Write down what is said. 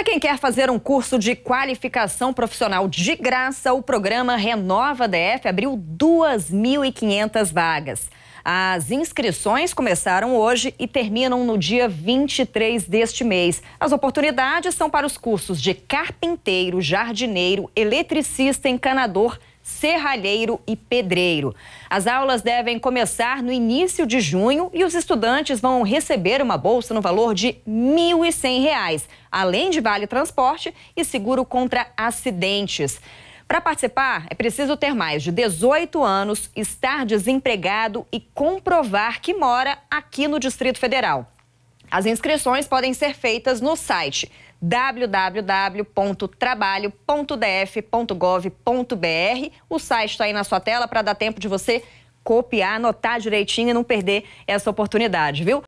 Para quem quer fazer um curso de qualificação profissional de graça, o programa Renova DF abriu 2.500 vagas. As inscrições começaram hoje e terminam no dia 23 deste mês. As oportunidades são para os cursos de carpinteiro, jardineiro, eletricista, encanador, serralheiro e pedreiro. As aulas devem começar no início de junho e os estudantes vão receber uma bolsa no valor de R$ 1.100, além de vale transporte e seguro contra acidentes. Para participar, é preciso ter mais de 18 anos, estar desempregado e comprovar que mora aqui no Distrito Federal. As inscrições podem ser feitas no site www.trabalho.df.gov.br. O site está aí na sua tela para dar tempo de você copiar, anotar direitinho e não perder essa oportunidade, viu?